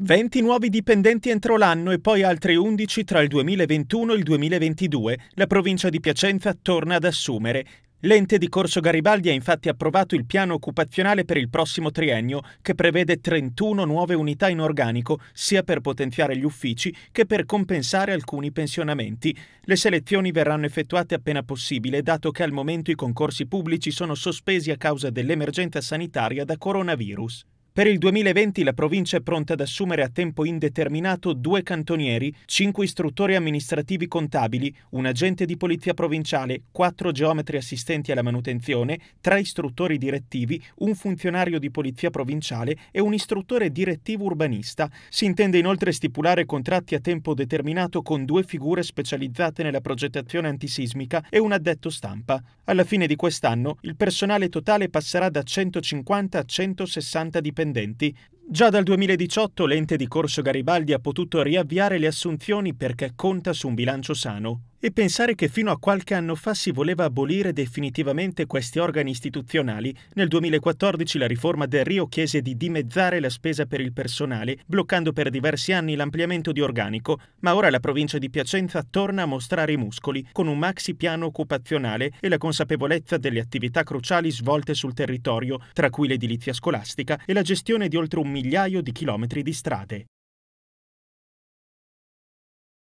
20 nuovi dipendenti entro l'anno e poi altri 11 tra il 2021 e il 2022. La provincia di Piacenza torna ad assumere. L'ente di Corso Garibaldi ha infatti approvato il piano occupazionale per il prossimo triennio, che prevede 31 nuove unità in organico, sia per potenziare gli uffici che per compensare alcuni pensionamenti. Le selezioni verranno effettuate appena possibile, dato che al momento i concorsi pubblici sono sospesi a causa dell'emergenza sanitaria da coronavirus. Per il 2020 la provincia è pronta ad assumere a tempo indeterminato due cantonieri, cinque istruttori amministrativi contabili, un agente di polizia provinciale, quattro geometri assistenti alla manutenzione, tre istruttori direttivi, un funzionario di polizia provinciale e un istruttore direttivo urbanista. Si intende inoltre stipulare contratti a tempo determinato con due figure specializzate nella progettazione antisismica e un addetto stampa. Alla fine di quest'anno il personale totale passerà da 150 a 160 dipendenti dipendenti Già dal 2018 l'ente di Corso Garibaldi ha potuto riavviare le assunzioni perché conta su un bilancio sano. E pensare che fino a qualche anno fa si voleva abolire definitivamente questi organi istituzionali, nel 2014 la riforma del Rio chiese di dimezzare la spesa per il personale, bloccando per diversi anni l'ampliamento di organico, ma ora la provincia di Piacenza torna a mostrare i muscoli, con un maxi piano occupazionale e la consapevolezza delle attività cruciali svolte sul territorio, tra cui l'edilizia scolastica e la gestione di oltre un migliaio di chilometri di strade.